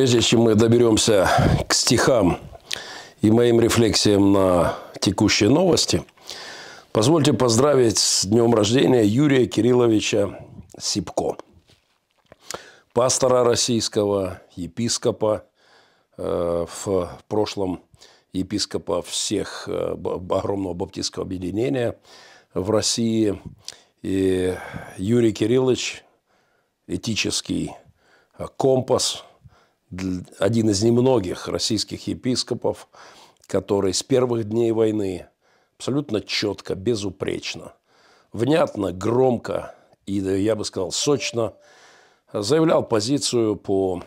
прежде чем мы доберемся к стихам и моим рефлексиям на текущие новости, позвольте поздравить с днем рождения Юрия Кирилловича Сипко, пастора российского, епископа э, в прошлом епископа всех э, огромного баптистского объединения в России. И Юрий Кириллович, этический компас – один из немногих российских епископов, который с первых дней войны абсолютно четко, безупречно, внятно, громко и, я бы сказал, сочно заявлял позицию по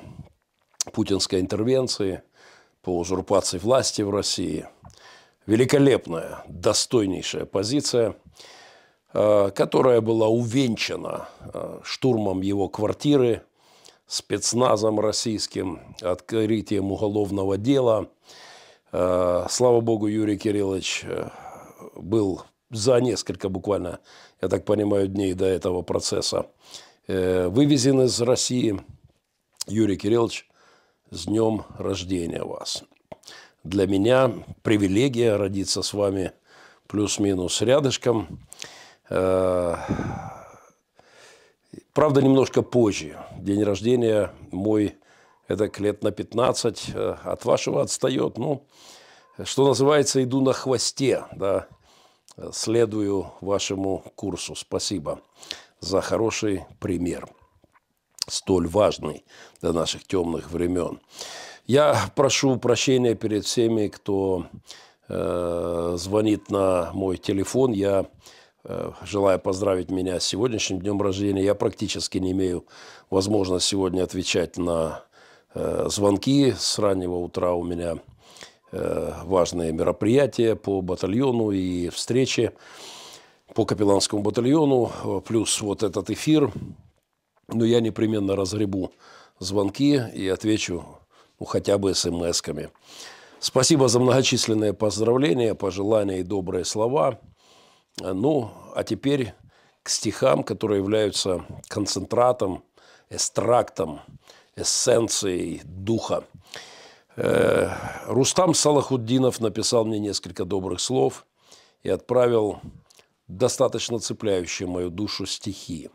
путинской интервенции, по узурпации власти в России. Великолепная, достойнейшая позиция, э, которая была увенчана э, штурмом его квартиры – спецназом российским, открытием уголовного дела. Э, слава богу, Юрий Кириллович э, был за несколько буквально, я так понимаю, дней до этого процесса э, вывезен из России. Юрий Кириллович, с днем рождения вас. Для меня привилегия родиться с вами плюс-минус рядышком. Правда, немножко позже. День рождения мой, это лет на 15, э, от вашего отстает. Ну, что называется, иду на хвосте, да, следую вашему курсу. Спасибо за хороший пример, столь важный для наших темных времен. Я прошу прощения перед всеми, кто э, звонит на мой телефон. Я Э, желая поздравить меня с сегодняшним днем рождения. Я практически не имею возможности сегодня отвечать на э, звонки. С раннего утра у меня э, важные мероприятия по батальону и встречи по капелланскому батальону, плюс вот этот эфир. Но я непременно разгребу звонки и отвечу ну, хотя бы смс-ками. Спасибо за многочисленные поздравления, пожелания и добрые слова. Э, ну, а теперь к стихам, которые являются концентратом, эстрактом, эссенцией духа. Э, Рустам Салахуддинов написал мне несколько добрых слов и отправил достаточно цепляющие мою душу стихи.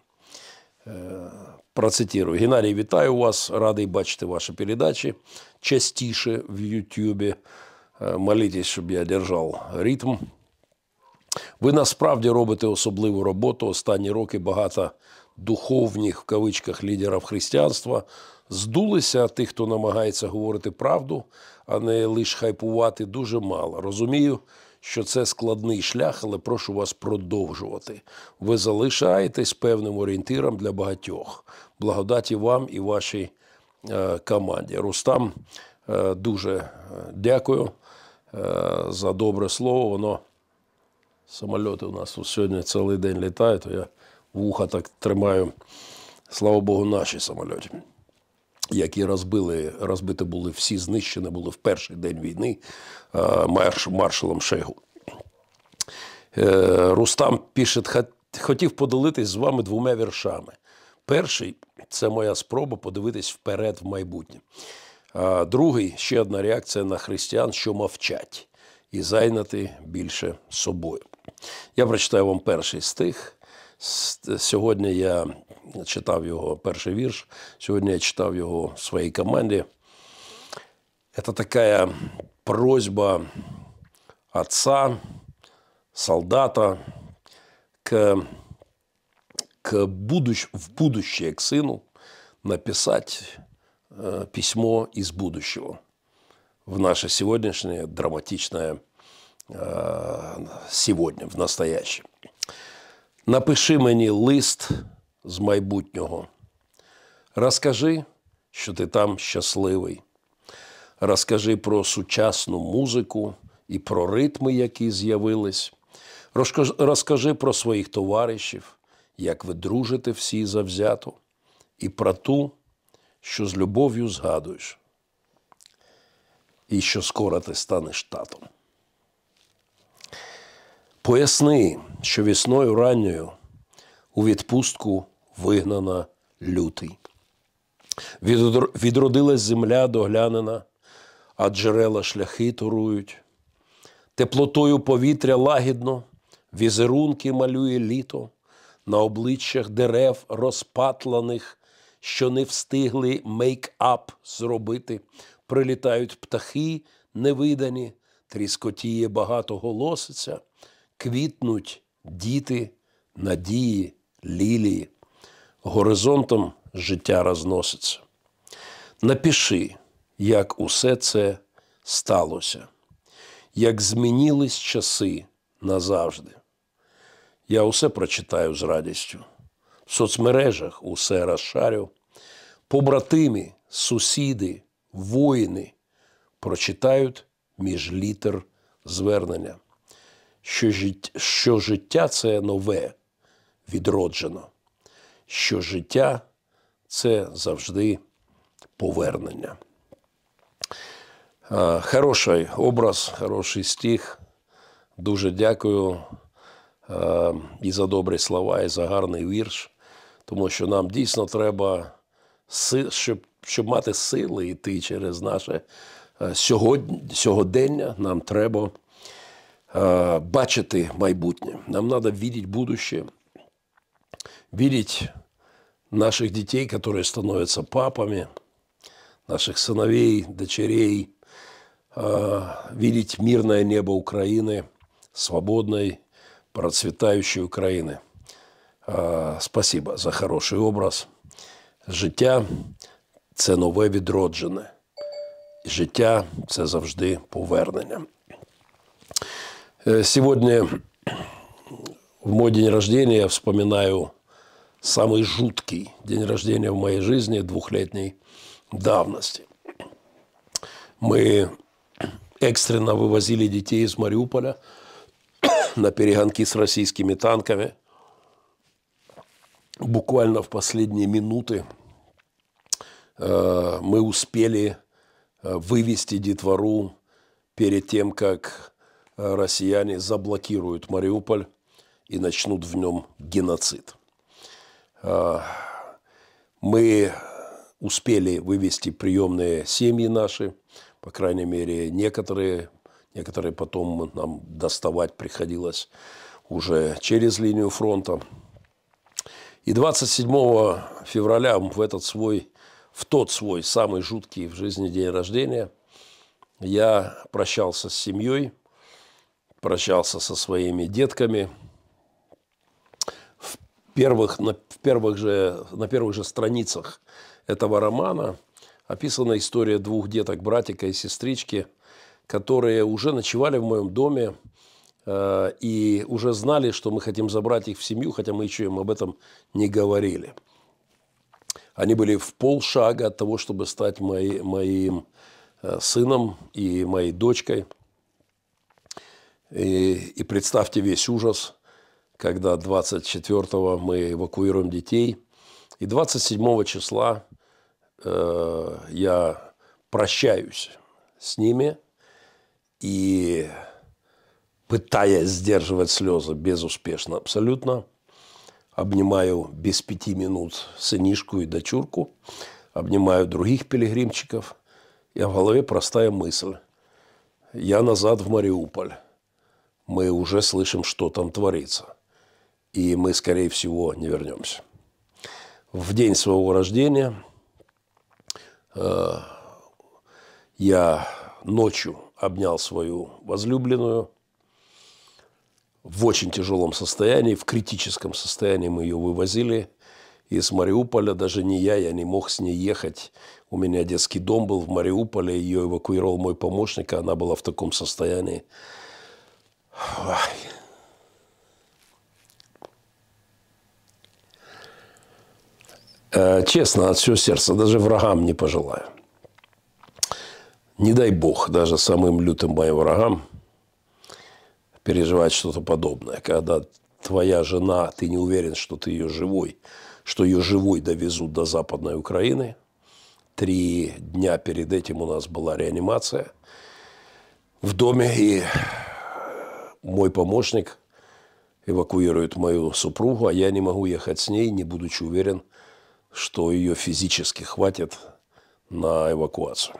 Э, процитирую. «Геннадий, витаю вас, рады и бачити ваши передачи, Частіше в Ютьюбі. Молитесь, чтобы я держал ритм Ви насправді робите особливу роботу. Останні роки багато духовних в кавичках лідерів християнства здулися тих, хто намагається говорити правду, а не лише хайпувати, дуже мало. Розумію, що це складний шлях, але прошу вас продовжувати. Ви залишаєтесь певним орієнтиром для багатьох. Благодаті вам і вашій е, команді. Рустам, е, дуже е, дякую е, за добре слово. Воно Самольоти у нас тут сьогодні цілий день літають, то я вуха так тримаю, слава Богу, наші самольоти, які розбили, розбити були всі знищені були в перший день війни е, марш, маршалом Шейгу. Е, Рустам пише, хотів поділитись з вами двома віршами. Перший це моя спроба подивитись вперед в майбутнє. Другий ще одна реакція на християн, що мовчать, і зайняти більше собою. Я прочитаю вам перший стих. Сьогодні я читав його перший вірш, сьогодні я читав його в своїй команді. Это такая просьба отца, солдата к, к будущ, в будущее к сыну написать э, письмо из будущего в наше сегодняшнее драматичное сьогодні, в настояще. Напиши мені лист з майбутнього. Розкажи, що ти там щасливий. Розкажи про сучасну музику і про ритми, які з'явились. Розкажи про своїх товаришів, як ви дружите всі завзято, і про ту, що з любов'ю згадуєш, і що скоро ти станеш татом. Поясни, що вісною ранньою у відпустку вигнана лютий. Відродилась земля доглянена, а джерела шляхи торують. Теплотою повітря лагідно, візерунки малює літо, на обличчях дерев розпатланих, що не встигли мейкап зробити. Прилітають птахи невидані, тріскотіє багато голосиця, квітнуть діти, надії, лілії, горизонтом життя розноситься. Напиши, як усе це сталося, як змінились часи назавжди. Я усе прочитаю з радістю. В соцмережах усе розшарю. Побратими, сусіди, воїни прочитають між літер звернення що життя, що життя це нове, відроджено, що життя це завжди повернення. Хороший образ, хороший стих. Дуже дякую і за добрі слова, і за гарний вірш, тому що нам дійсно треба, щоб щоб мати сили йти через наше сьогодення, нам треба. Э, бачити майбутнє. Нам надо видеть будущее, видеть наших детей, которые становятся папами, наших сыновей, дочерей, э, видеть мирное небо Украины, свободной, процветающей Украины. Э, спасибо за хороший образ. Життя це нове відроджене. Життя це завжди повернення. Э, сегодня в мой день рождения я вспоминаю самый жуткий день рождения в моей жизни двухлетней давности. Мы экстренно вывозили детей из Мариуполя на перегонки с российскими танками. Буквально в последние минуты э, мы успели э, вывести детвору перед тем, как Э, россияне заблокируют Мариуполь и начнут в нем геноцид. Э, мы успели вывести приемные семьи наши, по крайней мере, некоторые, некоторые потом нам доставать приходилось уже через линию фронта. И 27 февраля в этот свой, в тот свой самый жуткий в жизни день рождения, я прощался с семьей – прощался со своими детками. В первых, на, в первых же, на первых же страницах этого романа описана история двух деток, братика и сестрички, которые уже ночевали в моем доме э, и уже знали, что мы хотим забрать их в семью, хотя мы еще им об этом не говорили. Они были в полшага от того, чтобы стать мои, моим э, сыном и моей дочкой – и, и представьте весь ужас, когда 24-го мы эвакуируем детей. И 27 числа э, я прощаюсь с ними и пытаясь сдерживать слезы безуспешно абсолютно, обнимаю без пяти минут сынишку и дочурку, обнимаю других пилигримчиков, и в голове простая мысль. Я назад в Мариуполь мы уже слышим, что там творится. И мы, скорее всего, не вернемся. В день своего рождения э, я ночью обнял свою возлюбленную. В очень тяжелом состоянии, в критическом состоянии мы ее вывозили из Мариуполя. Даже не я, я не мог с ней ехать. У меня детский дом был в Мариуполе, ее эвакуировал мой помощник, а она была в таком состоянии. Ой. Э, честно, от всего сердца, даже врагам не пожелаю. Не дай бог даже самым лютым моим врагам переживать что-то подобное, когда твоя жена, ты не уверен, что ты ее живой, что ее живой довезут до Западной Украины. Три дня перед этим у нас была реанимация в доме, и мой помощник эвакуирует мою супругу, а я не могу ехать с ней, не будучи уверен, что ее физически хватит на эвакуацию.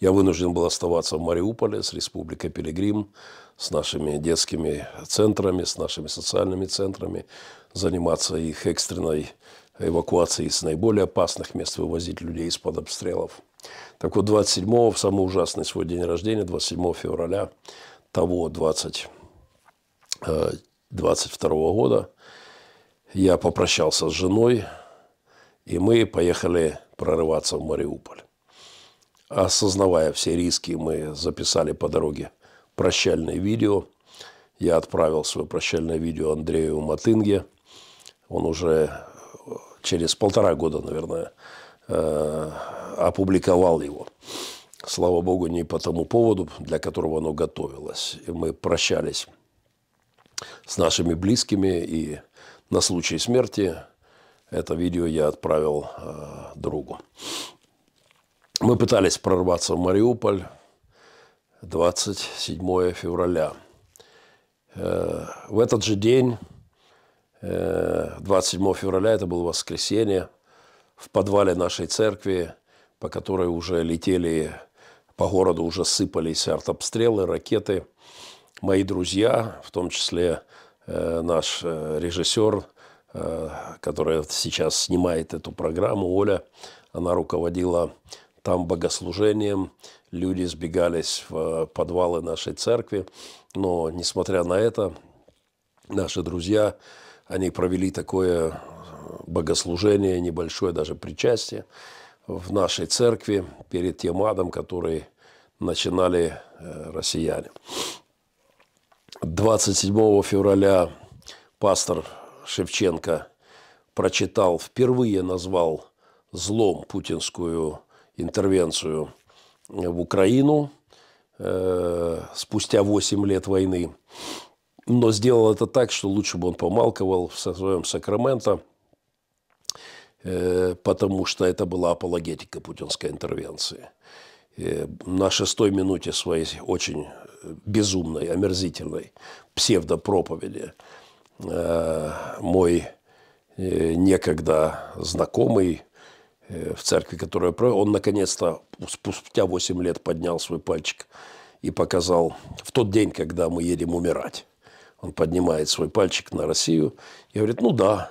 Я вынужден был оставаться в Мариуполе с Республикой Пилигрим, с нашими детскими центрами, с нашими социальными центрами, заниматься их экстренной эвакуацией с наиболее опасных мест, вывозить людей из-под обстрелов. Так вот, 27-го, в самый ужасный свой день рождения, 27 февраля того 20, 22 э, года я попрощался с женой, и мы поехали прорываться в Мариуполь. Осознавая все риски, мы записали по дороге прощальное видео. Я отправил свое прощальное видео Андрею Матынге. Он уже э, через полтора года, наверное, э, опубликовал его слава богу, не по тому поводу, для которого оно готовилось. И мы прощались с нашими близкими, и на случай смерти это видео я отправил э, другу. Мы пытались прорваться в Мариуполь 27 февраля. Э, в этот же день, э, 27 февраля, это было воскресенье, в подвале нашей церкви, по которой уже летели по городу уже сыпались артобстрелы, ракеты. Мои друзья, в том числе э, наш э, режиссер, э, который сейчас снимает эту программу, Оля, она руководила там богослужением, люди сбегались в э, подвалы нашей церкви, но, несмотря на это, наши друзья, они провели такое э, богослужение, небольшое даже причастие, в нашей церкви перед тем адом, который начинали э, россияне. 27 февраля пастор Шевченко прочитал, впервые назвал злом путинскую интервенцию в Украину э, спустя 8 лет войны. Но сделал это так, что лучше бы он помалковал в своем Сакраменто – Э, потому что это была апологетика путинской интервенции. Э, на шестой минуте своей очень э, безумной, омерзительной псевдопроповеди мой некогда знакомый в церкви, которая я провел, он наконец-то спустя 8 лет поднял свой пальчик и показал в тот день, когда мы едем умирать. Он поднимает свой пальчик на Россию и говорит, ну да,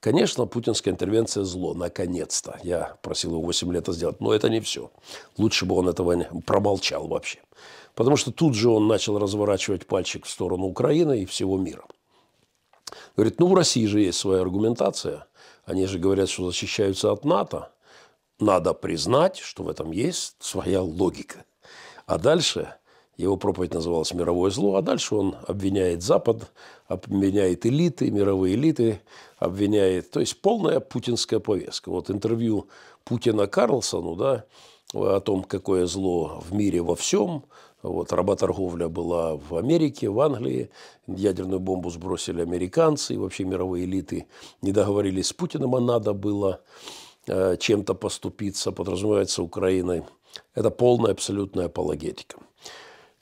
Конечно, путинская интервенция зло, наконец-то. Я просил его 8 лет это сделать, но это не все. Лучше бы он этого не промолчал вообще. Потому что тут же он начал разворачивать пальчик в сторону Украины и всего мира. Говорит, ну в России же есть своя аргументация. Они же говорят, что защищаются от НАТО. Надо признать, что в этом есть своя логика. А дальше его проповедь называлась «Мировое зло», а дальше он обвиняет Запад, обвиняет элиты, мировые элиты, обвиняет... То есть полная путинская повестка. Вот интервью Путина Карлсону, да, о том, какое зло в мире во всем. Вот, работорговля была в Америке, в Англии. Ядерную бомбу сбросили американцы. И вообще мировые элиты не договорились с Путиным, а надо было э, чем-то поступиться, подразумевается, Украиной. Это полная абсолютная апологетика.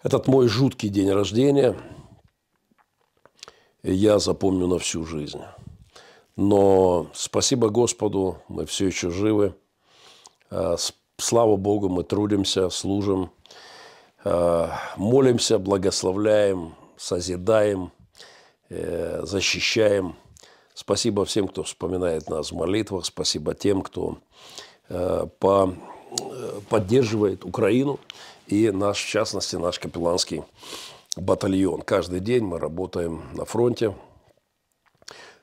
Этот мой жуткий день рождения я запомню на всю жизнь. Но спасибо Господу, мы все еще живы. А, слава Богу, мы трудимся, служим, а, молимся, благословляем, созидаем, э, защищаем. Спасибо всем, кто вспоминает нас в молитвах. Спасибо тем, кто э, э, поддерживает Украину и наш, в частности, наш капелланский батальон. Каждый день мы работаем на фронте.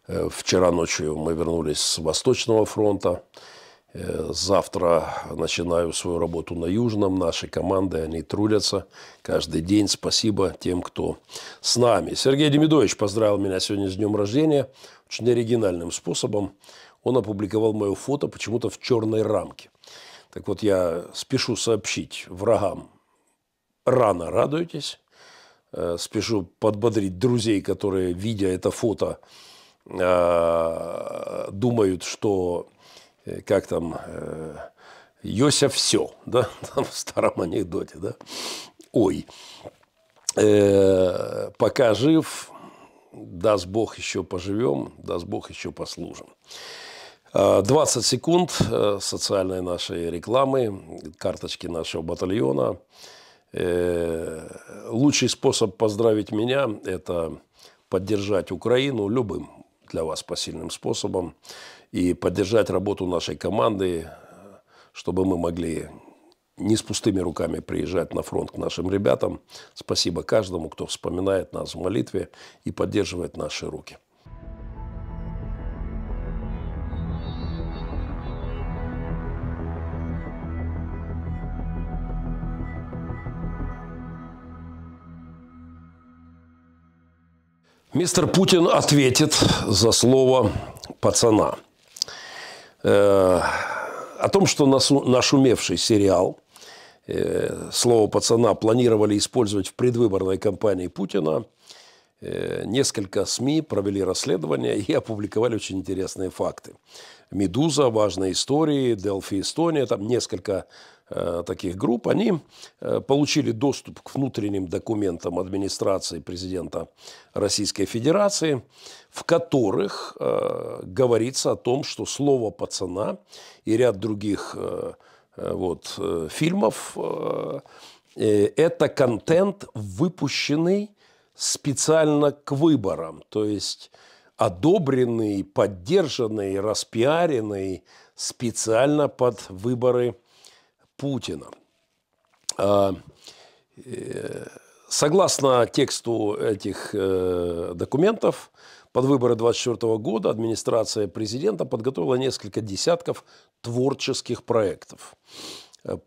Э, вчера ночью мы вернулись с Восточного фронта. Э, завтра начинаю свою работу на Южном. Наши команды, они трудятся каждый день. Спасибо тем, кто с нами. Сергей Демидович поздравил меня сегодня с днем рождения. Очень оригинальным способом. Он опубликовал мое фото почему-то в черной рамке. Так вот, я спешу сообщить врагам рано радуетесь. Э, спешу подбодрить друзей, которые, видя это фото, э, думают, что, э, как там, Йося все, да, там в старом анекдоте, да, ой, пока жив, даст Бог еще поживем, даст Бог еще послужим. 20 секунд социальной нашей рекламы, карточки нашего батальона – Э, лучший способ поздравить меня – это поддержать Украину любым для вас посильным способом и поддержать работу нашей команды, чтобы мы могли не с пустыми руками приезжать на фронт к нашим ребятам. Спасибо каждому, кто вспоминает нас в молитве и поддерживает наши руки. Мистер Путин ответит за слово пацана. Э, о том, что нашумевший сериал э, «Слово пацана» планировали использовать в предвыборной кампании Путина, э, несколько СМИ провели расследование и опубликовали очень интересные факты. «Медуза», «Важные истории», «Делфи Эстония», там несколько Э, таких групп, они э, получили доступ к внутренним документам администрации президента Российской Федерации, в которых э, говорится о том, что слово «пацана» и ряд других вот, фильмов – это контент, выпущенный специально к выборам, то есть одобренный, поддержанный, распиаренный специально под выборы – Путина. А, э, согласно тексту этих э, документов, под выборы 2024 года администрация президента подготовила несколько десятков творческих проектов. Э,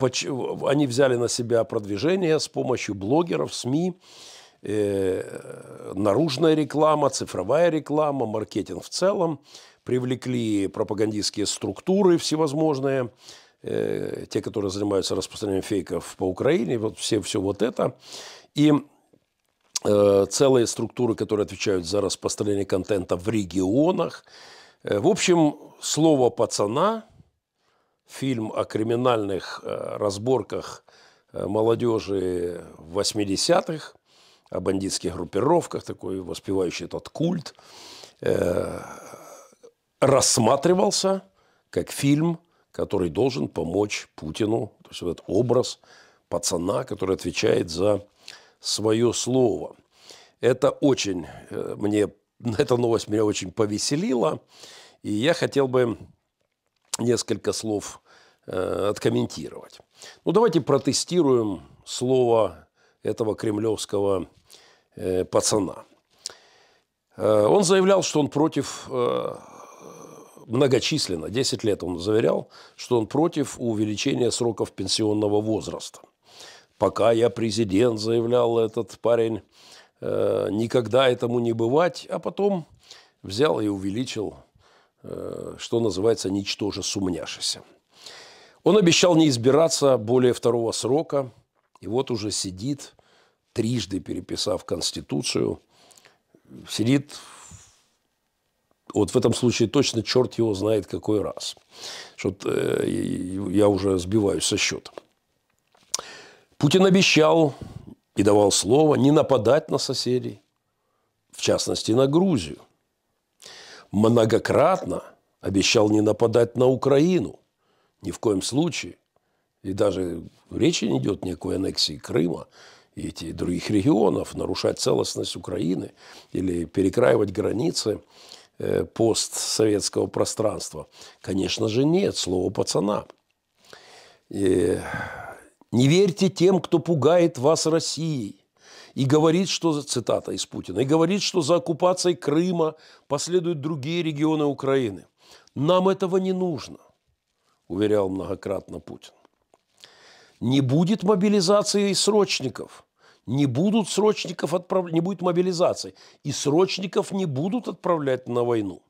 они взяли на себя продвижение с помощью блогеров, СМИ, наружная реклама, цифровая реклама, маркетинг в целом. Привлекли пропагандистские структуры всевозможные – Э, те, которые занимаются распространением фейков по Украине, вот все, все вот это. И э, целые структуры, которые отвечают за распространение контента в регионах. Э, в общем, слово «пацана», фильм о криминальных э, разборках э, молодежи 80-х, о бандитских группировках, такой воспевающий этот культ, э, рассматривался как фильм который должен помочь Путину, то есть вот этот образ пацана, который отвечает за свое слово. Это очень э, мне, эта новость меня очень повеселила, и я хотел бы несколько слов э, откомментировать. Ну, давайте протестируем слово этого кремлевского э, пацана. он заявлял, что он против многочисленно, 10 лет он заверял, что он против увеличения сроков пенсионного возраста. Пока я президент, заявлял этот парень, э, никогда этому не бывать, а потом взял и увеличил, э, что называется, ничтоже сумняшися. Он обещал не избираться более второго срока, и вот уже сидит, трижды переписав Конституцию, сидит вот в этом случае точно черт его знает какой раз. Что-то э, я уже сбиваюсь со счета. Путин обещал и давал слово не нападать на соседей, в частности, на Грузию. Многократно обещал не нападать на Украину. Ни в коем случае. И даже речи не идет никакой аннексии Крыма и этих других регионов, нарушать целостность Украины или перекраивать границы – Э, постсоветского пространства? Конечно же, нет. Слово пацана. И не верьте тем, кто пугает вас Россией. И говорит, что, за цитата из Путина, и говорит, что за оккупацией Крыма последуют другие регионы Украины. Нам этого не нужно, уверял многократно Путин. Не будет мобилизации срочников не будут срочников отправлять, не будет мобилизации, и срочников не будут отправлять на войну.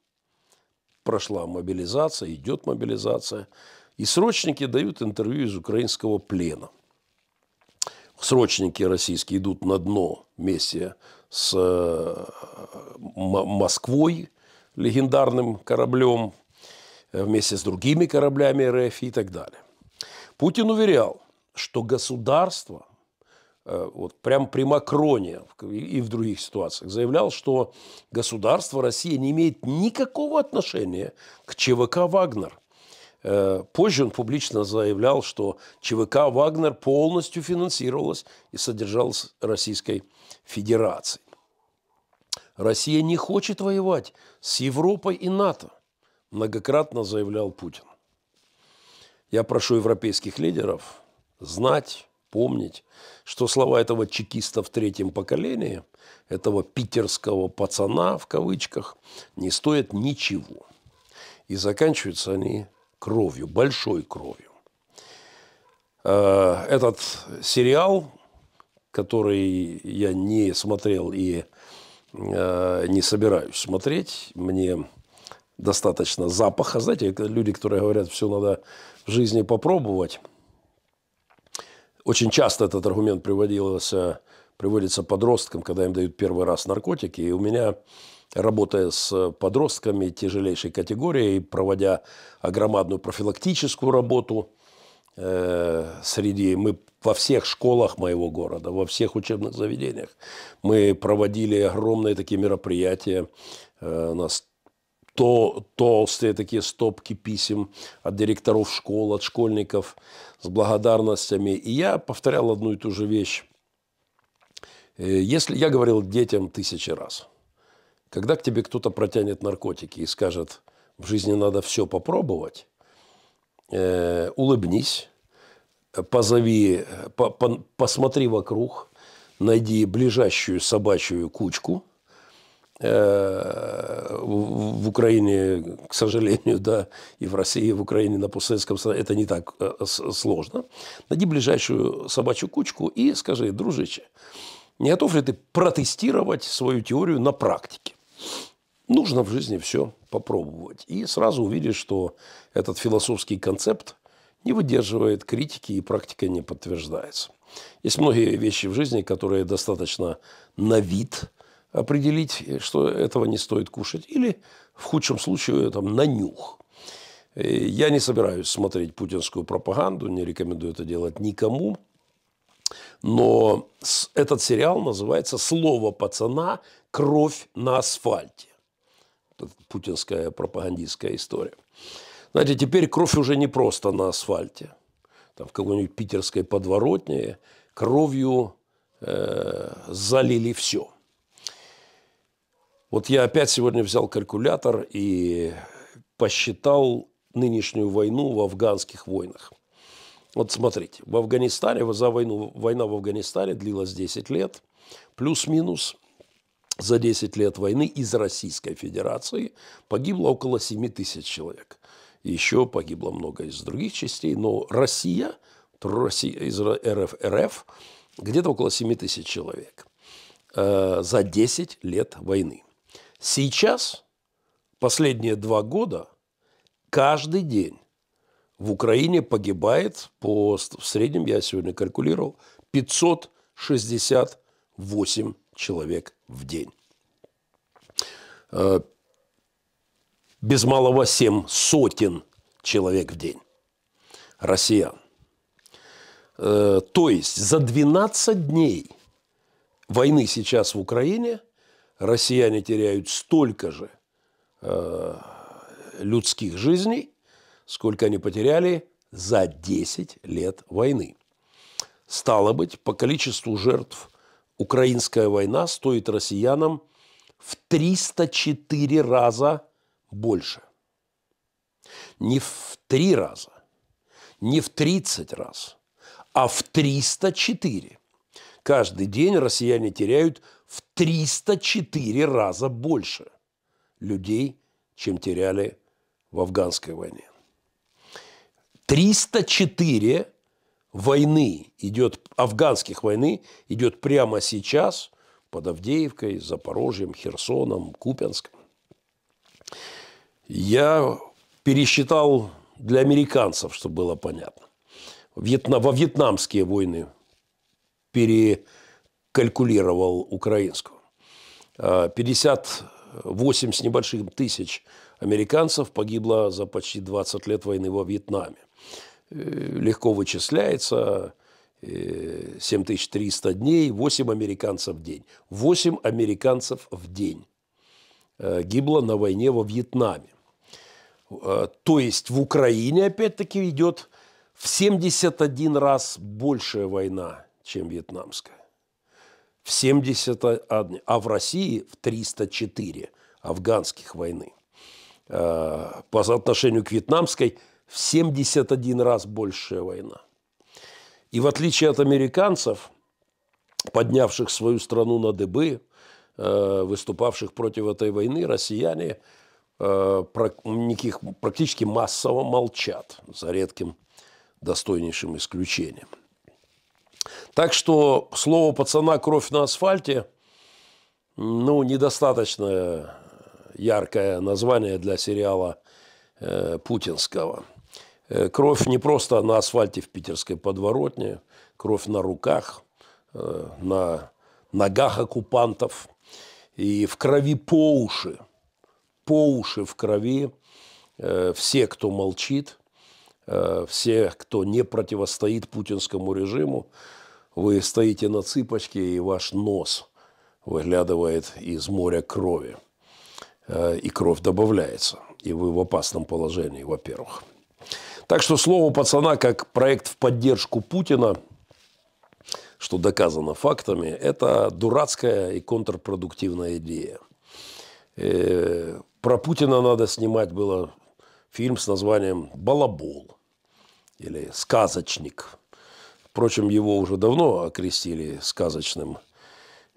Прошла мобилизация, идет мобилизация, и срочники дают интервью из украинского плена. Срочники российские идут на дно вместе с э, Москвой, легендарным кораблем, э, вместе с другими кораблями РФ и так далее. Путин уверял, что государство Э, вот прям при Макроне и в других ситуациях заявлял, что государство Россия не имеет никакого отношения к ЧВК «Вагнер». Э, позже он публично заявлял, что ЧВК «Вагнер» полностью финансировалась и содержалась Российской Федерацией. Россия не хочет воевать с Европой и НАТО, многократно заявлял Путин. Я прошу европейских лидеров знать вспомнить, что слова этого чекиста в третьем поколении, этого питерского пацана в кавычках, не стоят ничего. И заканчиваются они кровью, большой кровью. Э, этот сериал, который я не смотрел и э, не собираюсь смотреть, мне достаточно запаха. Знаете, люди, которые говорят, все надо в жизни попробовать – очень часто этот аргумент приводился, приводится подросткам, когда им дают первый раз наркотики. И у меня, работая с подростками тяжелейшей категории, и проводя огромадную профилактическую работу э, среди... Мы во всех школах моего города, во всех учебных заведениях мы проводили огромные такие мероприятия. Э, у нас то толстые такие стопки писем от директоров школ, от школьников с благодарностями. И я повторял одну и ту же вещь. Э, если я говорил детям тысячи раз, когда к тебе кто-то протянет наркотики и скажет, в жизни надо все попробовать, э, улыбнись, позови, э, по, по, посмотри вокруг, найди ближайшую собачью кучку – Э, в Украине, к сожалению, да, и в России, и в Украине на постсоветском это не так э, сложно. Найди ближайшую собачью кучку и скажи, дружище, не готов ли ты протестировать свою теорию на практике? Нужно в жизни все попробовать. И сразу увидишь, что этот философский концепт не выдерживает критики и практика не подтверждается. Есть многие вещи в жизни, которые достаточно на вид – определить, э, что этого не стоит кушать, или в худшем случае э, там, на нюх. Э, я не собираюсь смотреть путинскую пропаганду, не рекомендую это делать никому. Но этот сериал называется «Слово пацана. Кровь на асфальте». Это путинская пропагандистская история. Знаете, теперь кровь уже не просто на асфальте. Там в какой-нибудь питерской подворотне кровью э, залили все – вот я опять сегодня взял калькулятор и посчитал нынешнюю войну в афганских войнах. Вот смотрите, в Афганистане, за войну, война в Афганистане длилась 10 лет, плюс-минус за 10 лет войны из Российской Федерации погибло около 7 тысяч человек. Еще погибло много из других частей, но Россия, Россия из РФ, РФ где-то около 7 тысяч человек э, за 10 лет войны. Сейчас, последние два года, каждый день в Украине погибает по, в среднем, я сегодня калькулировал, 568 человек в день. Э, без малого семь сотен человек в день. Россиян. Э, то есть за 12 дней войны сейчас в Украине россияне теряют столько же э, людских жизней, сколько они потеряли за 10 лет войны. Стало быть, по количеству жертв украинская война стоит россиянам в 304 раза больше. Не в 3 раза, не в 30 раз, а в 304. Каждый день россияне теряют в 304 раза больше людей, чем теряли в афганской войне. 304 войны идет, афганских войны идет прямо сейчас под Авдеевкой, Запорожьем, Херсоном, Купянском. Я пересчитал для американцев, чтобы было понятно. Вьетна, во вьетнамские войны пере, калькулировал украинскую. 58 а, с небольшим тысяч американцев погибло за почти 20 лет войны во Вьетнаме. Э, легко вычисляется 7300 э, дней, 8 американцев в день. 8 американцев в день э, гибло на войне во Вьетнаме. А, то есть в Украине, опять-таки, идет в 71 раз большая война, чем вьетнамская в 71, а в России в 304 афганских войны. Э, по соотношению к вьетнамской в 71 раз большая война. И в отличие от американцев, поднявших свою страну на дыбы, э, выступавших против этой войны, россияне э, никаких, практически массово молчат, за редким достойнейшим исключением – так что слово пацана «кровь на асфальте» ну, недостаточно яркое название для сериала э, путинского. Э, кровь не просто на асфальте в питерской подворотне, кровь на руках, э, на ногах оккупантов и в крови по уши, по уши в крови э, все, кто молчит – Э, все, кто не противостоит путинскому режиму, вы стоите на цыпочке, и ваш нос выглядывает из моря крови. Э, и кровь добавляется. И вы в опасном положении, во-первых. Так что слово пацана как проект в поддержку Путина, что доказано фактами, это дурацкая и контрпродуктивная идея. Э, про Путина надо снимать было фильм с названием «Балабол» или сказочник. Впрочем, его уже давно окрестили сказочным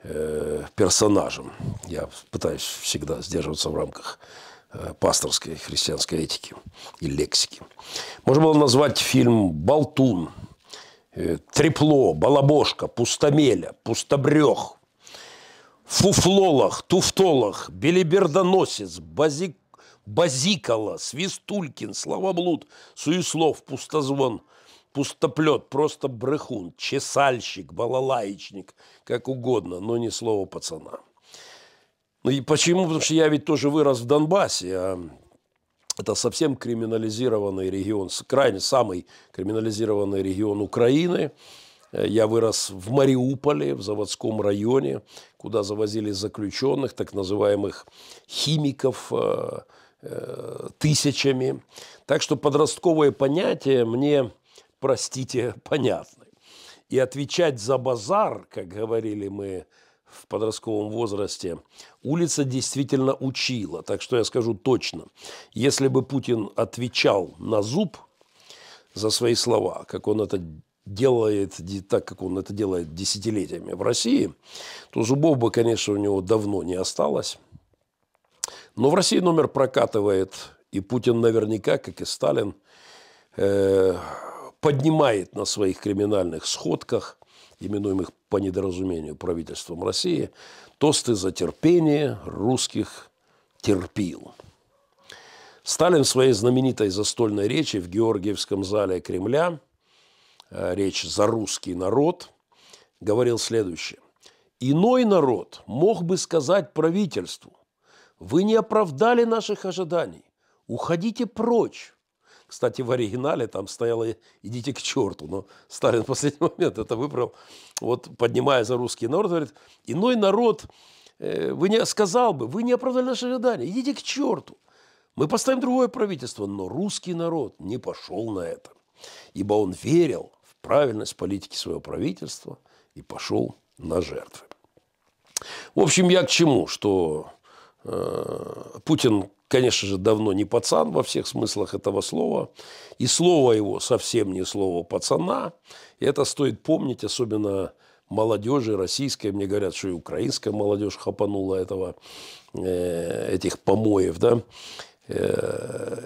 э, персонажем. Я пытаюсь всегда сдерживаться в рамках э, пасторской христианской этики и лексики. Можно было назвать фильм «Болтун», э, «Трепло», «Балабошка», «Пустомеля», «Пустобрех», Фуфлолах, Туфтолах, «Белибердоносец», «Базик Базикала, Свистулькин, Словоблуд, Суеслов, Пустозвон, Пустоплет, просто брехун, чесальщик, балалаечник, как угодно, но ни слова пацана. Ну и почему? Потому что я ведь тоже вырос в Донбассе, а это совсем криминализированный регион, крайне самый криминализированный регион Украины. Я вырос в Мариуполе, в заводском районе, куда завозили заключенных, так называемых химиков, э, Э, тысячами. Так что подростковое понятие мне, простите, понятны. И отвечать за базар, как говорили мы в подростковом возрасте, улица действительно учила. Так что я скажу точно, если бы Путин отвечал на зуб за свои слова, как он это делает, так как он это делает десятилетиями в России, то зубов бы, конечно, у него давно не осталось. Но в России номер прокатывает, и Путин наверняка, как и Сталин, э, поднимает на своих криминальных сходках, именуемых по недоразумению правительством России, тосты за терпение русских терпил. Сталин в своей знаменитой застольной речи в Георгиевском зале Кремля, э, речь за русский народ, говорил следующее. Иной народ мог бы сказать правительству, вы не оправдали наших ожиданий. Уходите прочь. Кстати, в оригинале там стояло «идите к черту», но Сталин в последний момент это выбрал, вот поднимая за русский народ, говорит, иной народ, э, вы не сказал бы, вы не оправдали наши ожидания, идите к черту. Мы поставим другое правительство, но русский народ не пошел на это, ибо он верил в правильность политики своего правительства и пошел на жертвы. В общем, я к чему, что Э, Путин, конечно же, давно не пацан во всех смыслах этого слова. И слово его совсем не слово пацана. И это стоит помнить, особенно молодежи российской. Мне говорят, что и украинская молодежь хапанула этого, э, этих помоев. Да? Э,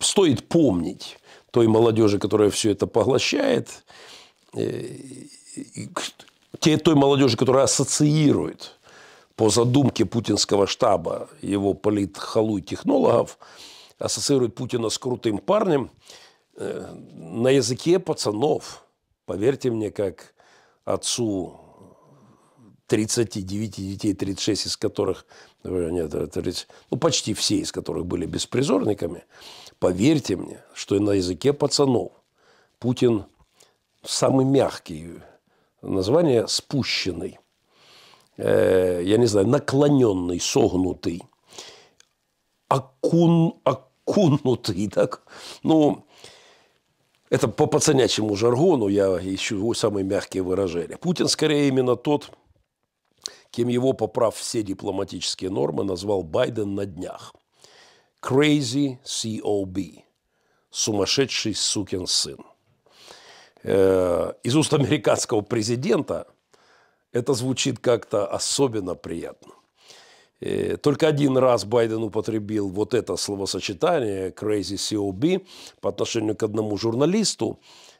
стоит помнить той молодежи, которая все это поглощает, той молодежи, которая ассоциирует – по задумке путинского штаба, его политхалу и технологов, ассоциируют Путина с крутым парнем э, на языке пацанов. Поверьте мне, как отцу 39 детей, 36 из которых, э, нет, 30, э, ну почти все из которых были беспризорниками, поверьте мне, что и на языке пацанов Путин самый мягкий, название «спущенный» я не знаю, наклоненный, согнутый, окун, окунутый, так? Ну, это по пацанячему жаргону, я ищу самые мягкие выражения. Путин скорее именно тот, кем его, поправ все дипломатические нормы, назвал Байден на днях. Crazy COB – сумасшедший сукин сын. Э, из уст американского президента – это звучит как-то особенно приятно. Э, только один раз Байден употребил вот это словосочетание «crazy COB» по отношению к одному журналисту,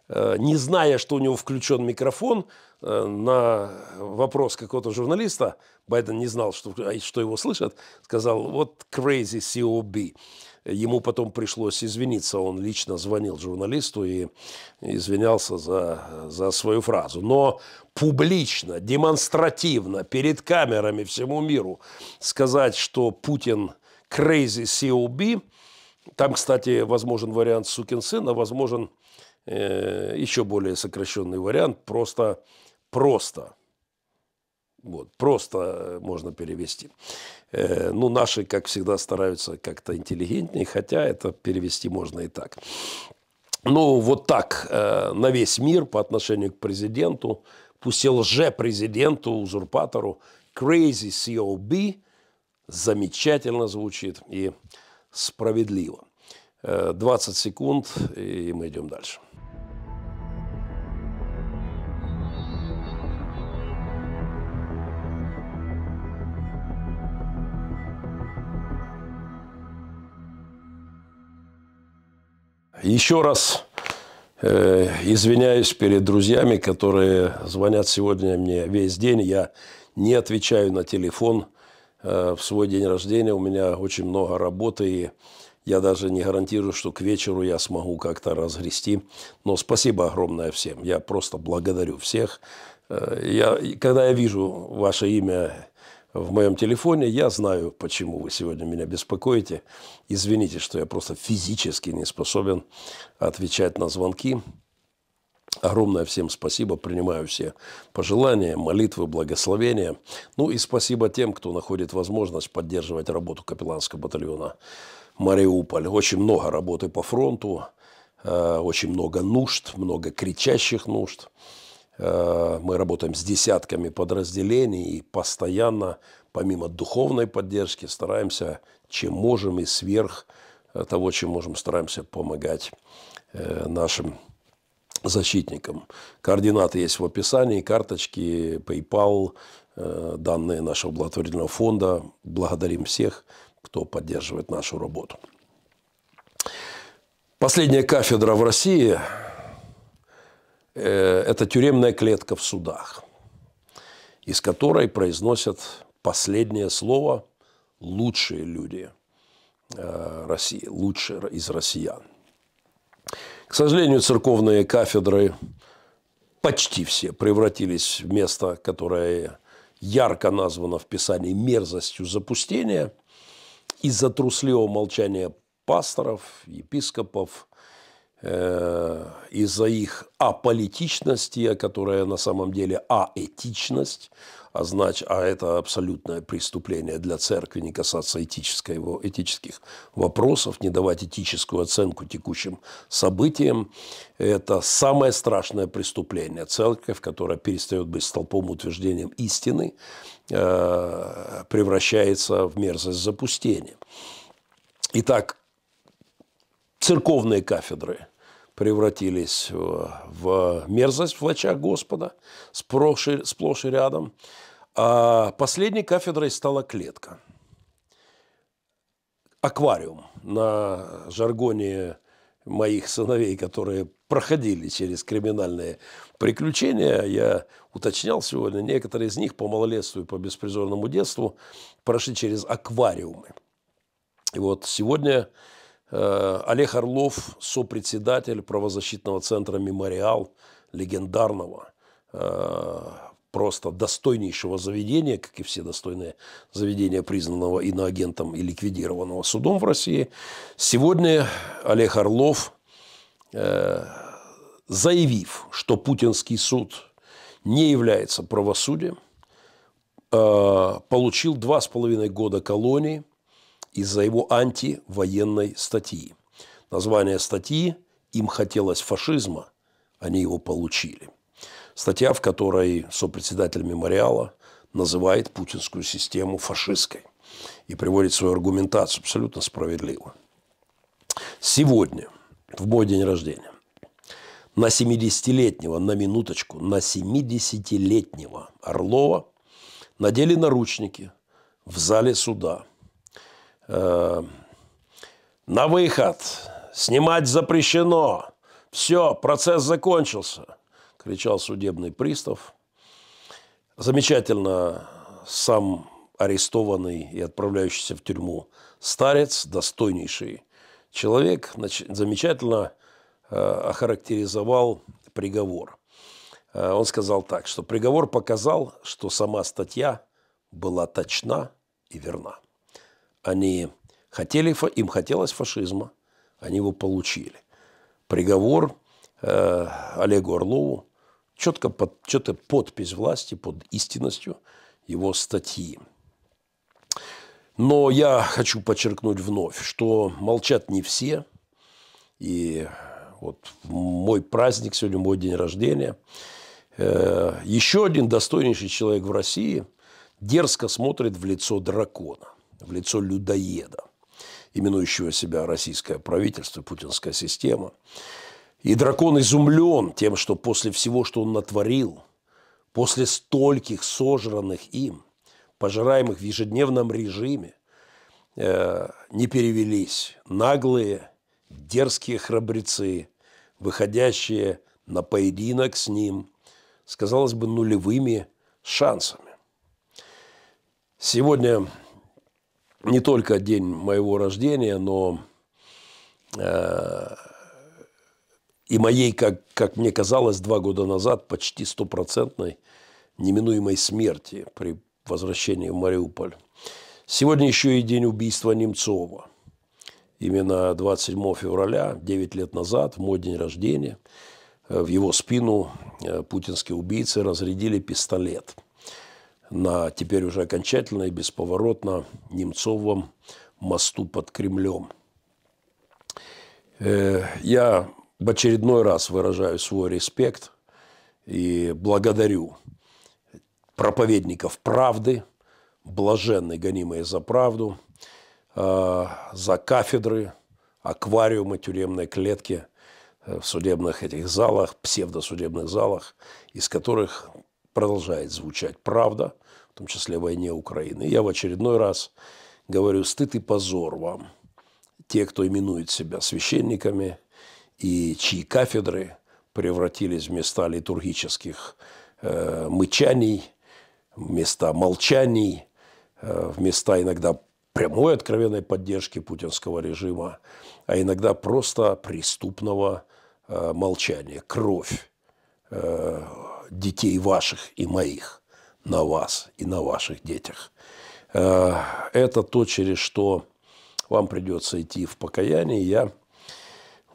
э, не зная, что у него включен микрофон, э, на вопрос какого-то журналиста, Байден не знал, что, что его слышат, сказал «вот crazy COB». Ему потом пришлось извиниться, он лично звонил журналисту и извинялся за, за свою фразу. Но публично, демонстративно, перед камерами всему миру сказать, что Путин crazy COB, там, кстати, возможен вариант сукин сын, а возможен э, еще более сокращенный вариант, просто, просто вот, просто э, можно перевести. Э, ну, наши, как всегда, стараются как-то интеллигентнее, хотя это перевести можно и так. Ну, вот так э, на весь мир по отношению к президенту, пусть и лже-президенту, узурпатору, Crazy COB замечательно звучит и справедливо. 20 э, секунд, и мы идем дальше. Еще раз э, извиняюсь перед друзьями, которые звонят сегодня мне весь день. Я не отвечаю на телефон э, в свой день рождения. У меня очень много работы, и я даже не гарантирую, что к вечеру я смогу как-то разгрести. Но спасибо огромное всем. Я просто благодарю всех. Э, я, когда я вижу ваше имя в моем телефоне. Я знаю, почему вы сегодня меня беспокоите. Извините, что я просто физически не способен отвечать на звонки. Огромное всем спасибо. Принимаю все пожелания, молитвы, благословения. Ну и спасибо тем, кто находит возможность поддерживать работу Капитанского батальона Мариуполь. Очень много работы по фронту, э, очень много нужд, много кричащих нужд. Э, мы работаем с десятками подразделений и постоянно, помимо духовной поддержки, стараемся, чем можем и сверх э, того, чем можем, стараемся помогать э, нашим защитникам. Координаты есть в описании, карточки, PayPal, данные нашего благотворительного фонда. Благодарим всех, кто поддерживает нашу работу. Последняя кафедра в России Э, это тюремная клетка в судах, из которой произносят последнее слово лучшие люди э, России, лучшие из россиян. К сожалению, церковные кафедры почти все превратились в место, которое ярко названо в Писании мерзостью запустения из-за трусливого молчания пасторов, епископов, Э, из-за их аполитичности, а которая на самом деле аэтичность, а, знач, а это абсолютное преступление для церкви не касаться этического его, этических вопросов, не давать этическую оценку текущим событиям. Это самое страшное преступление. Церковь, которая перестает быть столпом утверждением истины, э, превращается в мерзость запустения. Итак, церковные кафедры превратились в мерзость в лачах Господа, сплошь и, сплошь и рядом. А последней кафедрой стала клетка. Аквариум на жаргоне моих сыновей, которые проходили через криминальные приключения. Я уточнял сегодня, некоторые из них по малолетству и по беспризорному детству прошли через аквариумы. И вот сегодня Э, Олег Орлов, сопредседатель правозащитного центра «Мемориал», легендарного, э, просто достойнейшего заведения, как и все достойные заведения, признанного иноагентом и ликвидированного судом в России. Сегодня Олег Орлов, э, заявив, что путинский суд не является правосудием, получил два с половиной года колонии – из-за его антивоенной статьи. Название статьи «Им хотелось фашизма», они его получили. Статья, в которой сопредседатель мемориала называет путинскую систему фашистской и приводит свою аргументацию абсолютно справедливо. Сегодня, в мой день рождения, на 70-летнего, на минуточку, на 70-летнего Орлова надели наручники в зале суда – Э, на выход, снимать запрещено, все, процесс закончился, кричал судебный пристав. Замечательно сам арестованный и отправляющийся в тюрьму старец, достойнейший человек, замечательно э, охарактеризовал приговор. Э, он сказал так, что приговор показал, что сама статья была точна и верна. Они хотели, им хотелось фашизма, они его получили. Приговор э, Олегу Орлову, четко под, четко подпись власти под истинностью его статьи. Но я хочу подчеркнуть вновь, что молчат не все. И вот мой праздник, сегодня мой день рождения. Э, Еще один достойнейший человек в России дерзко смотрит в лицо дракона в лицо людоеда, именующего себя российское правительство, путинская система. И дракон изумлен тем, что после всего, что он натворил, после стольких сожранных им, пожираемых в ежедневном режиме, э, не перевелись наглые, дерзкие храбрецы, выходящие на поединок с ним, казалось бы, нулевыми шансами. Сегодня не только день моего рождения, но э, и моей, как, как мне казалось, два года назад почти стопроцентной неминуемой смерти при возвращении в Мариуполь. Сегодня еще и день убийства Немцова. Именно 27 февраля, 9 лет назад, в мой день рождения, э, в его спину э, путинские убийцы разрядили пистолет – на теперь уже окончательно и бесповоротно Немцовом мосту под Кремлем. Э, я в очередной раз выражаю свой респект и благодарю проповедников правды, блаженные гонимые за правду, э, за кафедры, аквариумы, тюремные клетки э, в судебных этих залах, псевдосудебных залах, из которых продолжает звучать правда, в том числе в войне Украины. я в очередной раз говорю, стыд и позор вам, те, кто именует себя священниками и чьи кафедры превратились в места литургических э, мычаний, в места молчаний, э, в места иногда прямой откровенной поддержки путинского режима, а иногда просто преступного э, молчания, кровь, э, детей ваших и моих на вас и на ваших детях. Э, это то, через что вам придется идти в покаяние. Я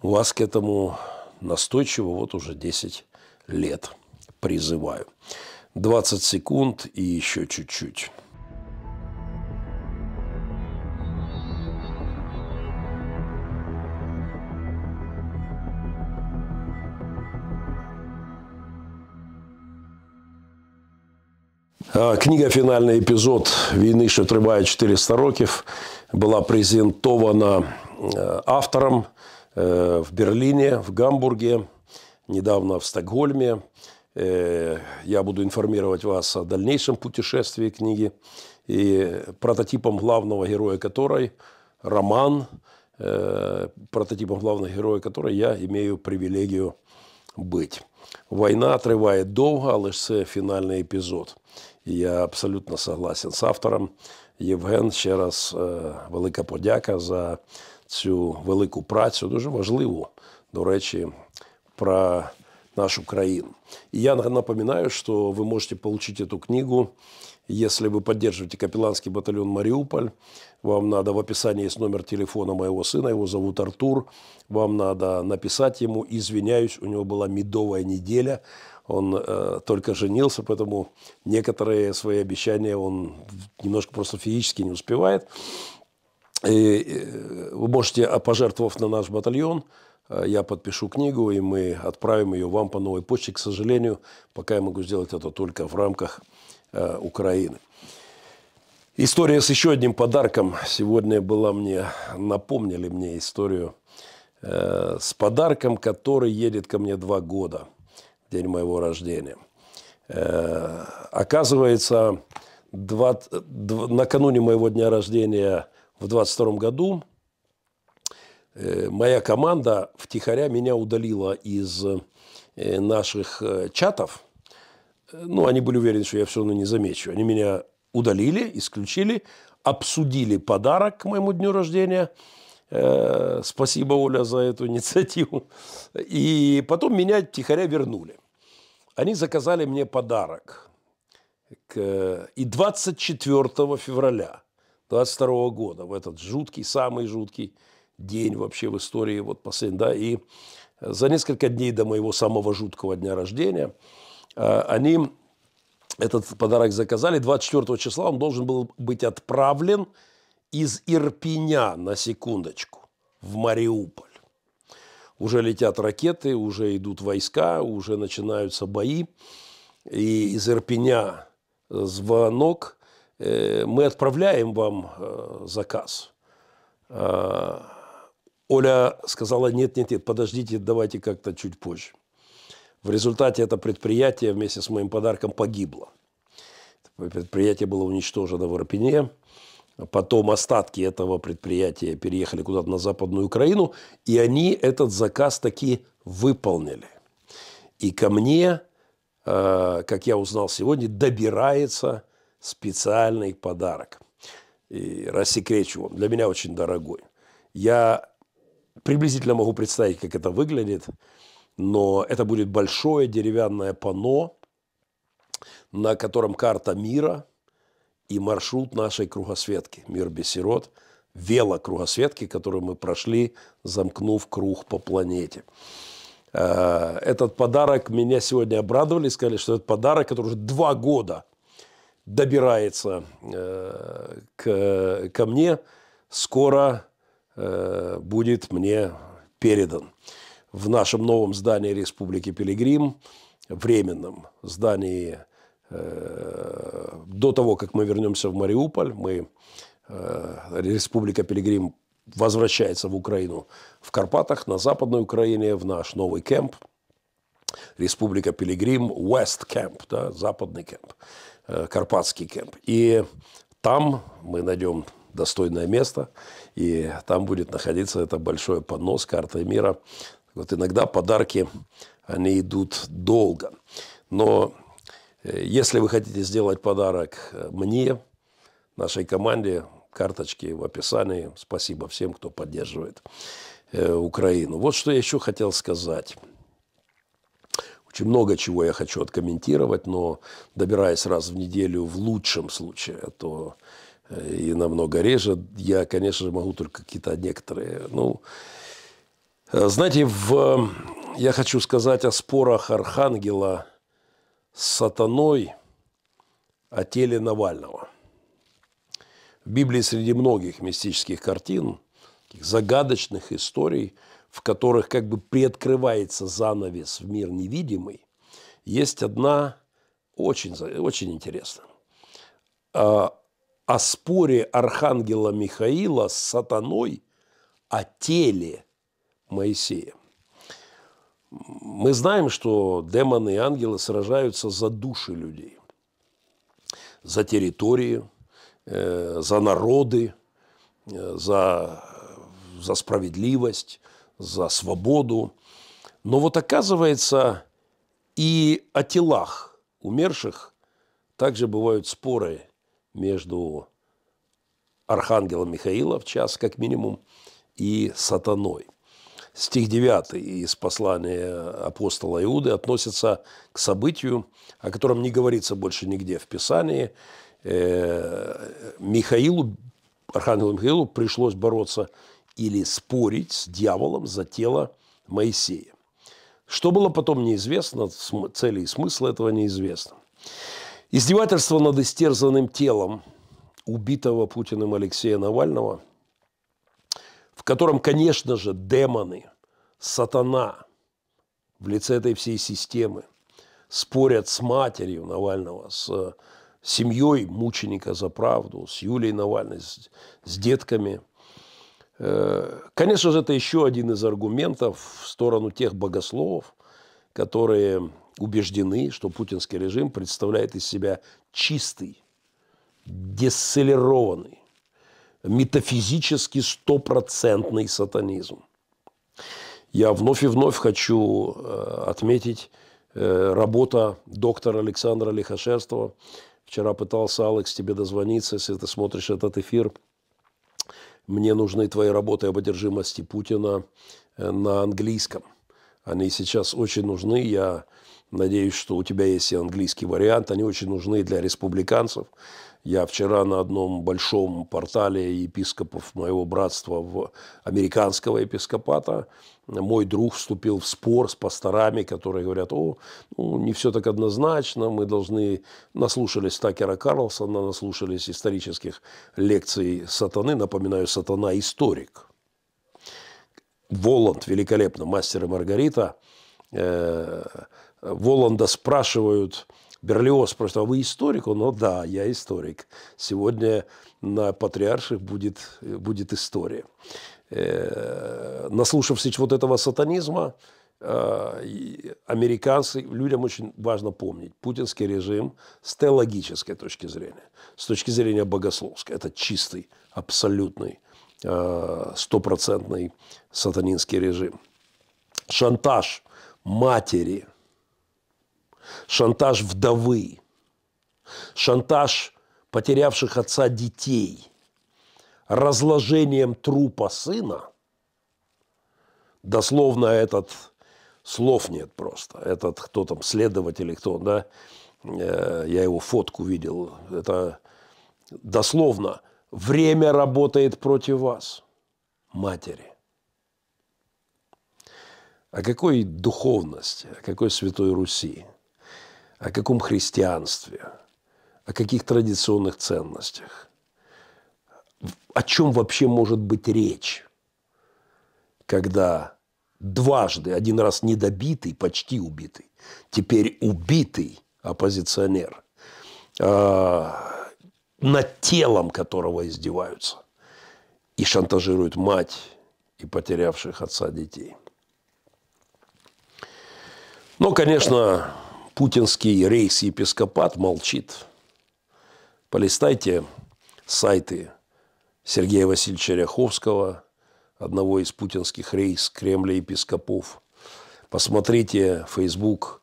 вас к этому настойчиво вот уже 10 лет призываю. 20 секунд и еще чуть-чуть. А, книга «Финальный эпизод» войны, что триває 400 років, была презентована э, автором э, в Берлине, в Гамбурге, недавно в Стокгольме. Э, я буду информировать вас о дальнейшем путешествии книги и прототипом главного героя которой роман, прототипом главного героя которой я имею привилегию быть. Война триває долго, а лишь це финальный эпизод. Я абсолютно согласен з автором. Євген, ще раз велика подяка за цю велику працю, дуже важливу, до речі, про нашу країну. И я напоминаю, что вы можете получить эту книгу, если вы поддерживаете Капелланский батальон «Мариуполь». Вам надо, в описании есть номер телефона моего сына, его зовут Артур. Вам надо написать ему, извиняюсь, у него была медовая неделя – он э, только женился, поэтому некоторые свои обещания он немножко просто физически не успевает. И э, вы можете, а, пожертвовав на наш батальон, э, я подпишу книгу, и мы отправим ее вам по новой почте. К сожалению, пока я могу сделать это только в рамках э, Украины. История с еще одним подарком. Сегодня была мне, напомнили мне историю э, с подарком, который едет ко мне два года – день моего рождения. Э, оказывается, 20, накануне моего дня рождения в 22 году э, моя команда втихаря меня удалила из э, наших чатов. Ну, они были уверены, что я все равно не замечу. Они меня удалили, исключили, обсудили подарок к моему дню рождения. Спасибо, Оля, за эту инициативу. И потом меня тихоря вернули. Они заказали мне подарок. И 24 февраля 22 года, в этот жуткий, самый жуткий день вообще в истории, вот последний, да, и за несколько дней до моего самого жуткого дня рождения, а, они этот подарок заказали. 24 числа он должен был быть отправлен из Ирпеня, на секундочку, в Мариуполь уже летят ракеты, уже идут войска, уже начинаются бои. И из Ирпеня звонок, э, мы отправляем вам э, заказ. Э, Оля сказала, нет, нет, нет, подождите, давайте как-то чуть позже. В результате это предприятие вместе с моим подарком погибло. Предприятие было уничтожено в Ирпене. Потом остатки этого предприятия переехали куда-то на Западную Украину, и они этот заказ таки выполнили. И ко мне, э, как я узнал сегодня, добирается специальный подарок. И рассекречу вам, для меня очень дорогой. Я приблизительно могу представить, как это выглядит, но это будет большое деревянное панно, на котором карта мира – и маршрут нашей кругосветки «Мир без сирот», велокругосветки, которую мы прошли, замкнув круг по планете. Э, этот подарок меня сегодня обрадовали, сказали, что этот подарок, который уже два года добирается э, к, ко мне, скоро э, будет мне передан в нашем новом здании Республики Пилигрим, временном здании Э, до того, как мы вернемся в Мариуполь, мы, э, Республика Пилигрим возвращается в Украину в Карпатах, на Западной Украине, в наш новый кемп. Республика Пилигрим, West Camp, да, западный кемп, э, карпатский кемп. И там мы найдем достойное место, и там будет находиться это большое поднос с картой мира. Вот иногда подарки, они идут долго. Но Э, если вы хотите сделать подарок э, мне, нашей команде, карточки в описании. Спасибо всем, кто поддерживает э, Украину. Вот что я еще хотел сказать. Очень много чего я хочу откомментировать, но добираясь раз в неделю в лучшем случае, а то и намного реже, я, конечно же, могу только какие-то некоторые. Ну, знаете, в, я хочу сказать о спорах Архангела – с сатаной о теле Навального. В Библии среди многих мистических картин, загадочных историй, в которых как бы приоткрывается занавес в мир невидимый, есть одна очень, очень интересная. А, о споре архангела Михаила с сатаной о теле Моисея. Мы знаем, что демоны и ангелы сражаются за души людей, за территории, э, за народы, э, за, за справедливость, за свободу. Но вот оказывается, и о телах умерших также бывают споры между архангелом Михаилом в час, как минимум, и сатаной стих 9 из послания апостола Иуды относится к событию, о котором не говорится больше нигде в Писании. Э, Михаилу, архангелу Михаилу пришлось бороться или спорить с дьяволом за тело Моисея. Что было потом неизвестно, цели и смысла этого неизвестно. Издевательство над истерзанным телом убитого Путиным Алексея Навального – в котором, конечно же, демоны, сатана в лице этой всей системы спорят с матерью Навального, с э, семьей мученика за правду, с Юлией Навальной, с, с детками. Э, конечно же, это еще один из аргументов в сторону тех богословов, которые убеждены, что путинский режим представляет из себя чистый, десцелированный метафизически стопроцентный сатанизм. Я вновь и вновь хочу э, отметить э, работа доктора Александра Лихошерстова. Вчера пытался, Алекс, тебе дозвониться, если ты смотришь этот эфир. Мне нужны твои работы об одержимости Путина э, на английском. Они сейчас очень нужны. Я надеюсь, что у тебя есть и английский вариант. Они очень нужны для республиканцев, я вчера на одном большом портале епископов моего братства в американского епископата мой друг вступил в спор с пасторами, которые говорят, о, ну, не все так однозначно, мы должны, наслушались Такера Карлсона, наслушались исторических лекций сатаны, напоминаю, сатана историк. Воланд, великолепно, мастер и Маргарита, э, Воланда спрашивают, Берлиоз просто, а вы историк? Он, ну да, я историк. Сегодня на патриарших будет, будет история. Э, наслушавшись вот этого сатанизма, э, американцы, людям очень важно помнить, путинский режим с теологической точки зрения, с точки зрения богословской, это чистый, абсолютный, э, стопроцентный сатанинский режим. Шантаж матери – шантаж вдовы, шантаж потерявших отца детей, разложением трупа сына, дословно этот слов нет просто, этот кто там, следователь, кто, да, э, я его фотку видел, это дословно, время работает против вас, матери. О какой духовности, о какой Святой Руси – о каком христианстве, о каких традиционных ценностях, о чем вообще может быть речь, когда дважды, один раз недобитый, почти убитый, теперь убитый оппозиционер, а, над телом которого издеваются и шантажируют мать и потерявших отца детей. Но, ну, конечно, путинский рейс-епископат молчит. Полистайте сайты Сергея Васильевича Ряховского, одного из путинских рейс Кремля епископов. Посмотрите Facebook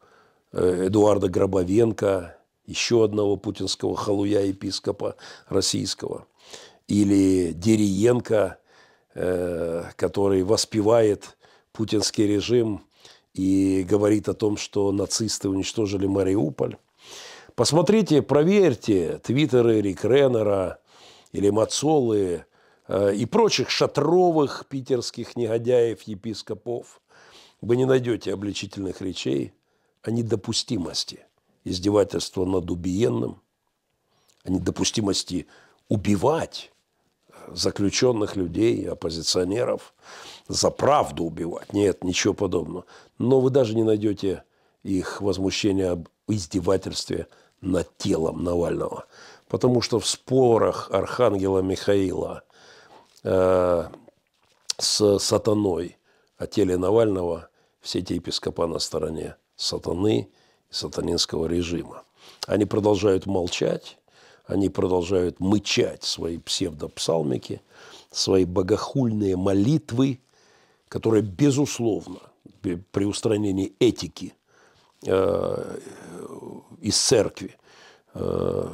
э, Эдуарда Гробовенко, еще одного путинского халуя епископа российского. Или Дериенко, э, который воспевает путинский режим – и говорит о том, что нацисты уничтожили Мариуполь. Посмотрите, проверьте твиттеры Рик Реннера или Мацолы э, и прочих шатровых питерских негодяев, епископов. Вы не найдете обличительных речей о недопустимости издевательства над убиенным, о недопустимости убивать э, заключенных людей, оппозиционеров, за правду убивать. Нет, ничего подобного. Но вы даже не найдете их возмущения об издевательстве над телом Навального. Потому что в спорах архангела Михаила э, с сатаной о теле Навального все эти епископа на стороне сатаны и сатанинского режима. Они продолжают молчать, они продолжают мычать свои псевдопсалмики, свои богохульные молитвы, которая, безусловно, при устранении этики э, из церкви, э,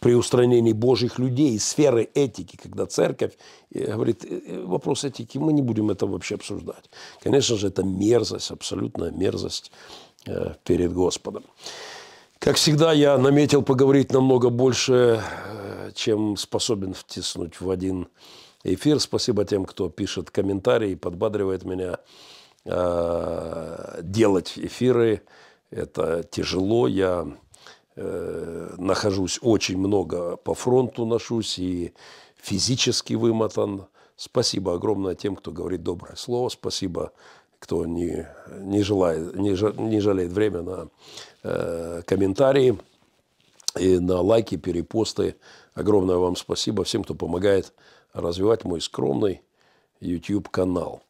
при устранении Божьих людей из сферы этики, когда церковь э, говорит, вопрос этики, мы не будем это вообще обсуждать. Конечно же, это мерзость, абсолютная мерзость перед Господом. Как всегда, я наметил поговорить намного больше, чем способен втиснуть в один эфир. Спасибо тем, кто пишет комментарии, подбадривает меня а, делать эфиры. Это тяжело. Я э, нахожусь очень много по фронту, ношусь и физически вымотан. Спасибо огромное тем, кто говорит доброе слово. Спасибо, кто не, не, желает, не, не жалеет время на э, комментарии и на лайки, перепосты. Огромное вам спасибо всем, кто помогает развивать мой скромный YouTube-канал.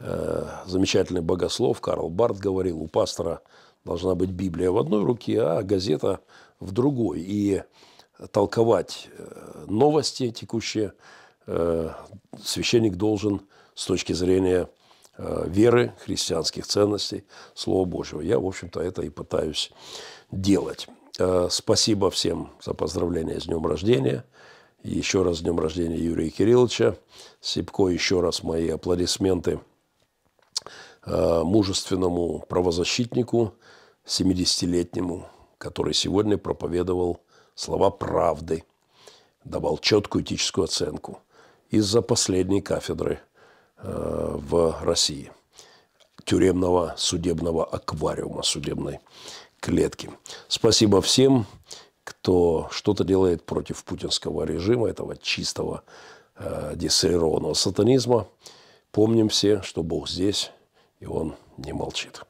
Э, замечательный богослов Карл Барт говорил, у пастора должна быть Библия в одной руке, а газета в другой. И толковать э, новости текущие э, священник должен с точки зрения веры, христианских ценностей, Слова Божьего. Я, в общем-то, это и пытаюсь делать. Спасибо всем за поздравления с днем рождения – еще раз днем рождения Юрия Кирилловича. Сипко, еще раз мои аплодисменты э, мужественному правозащитнику, 70-летнему, который сегодня проповедовал слова правды, давал четкую этическую оценку из-за последней кафедры э, в России тюремного судебного аквариума, судебной клетки. Спасибо всем кто что-то делает против путинского режима, этого чистого э, диссерированного сатанизма. Помним все, что Бог здесь, и Он не молчит.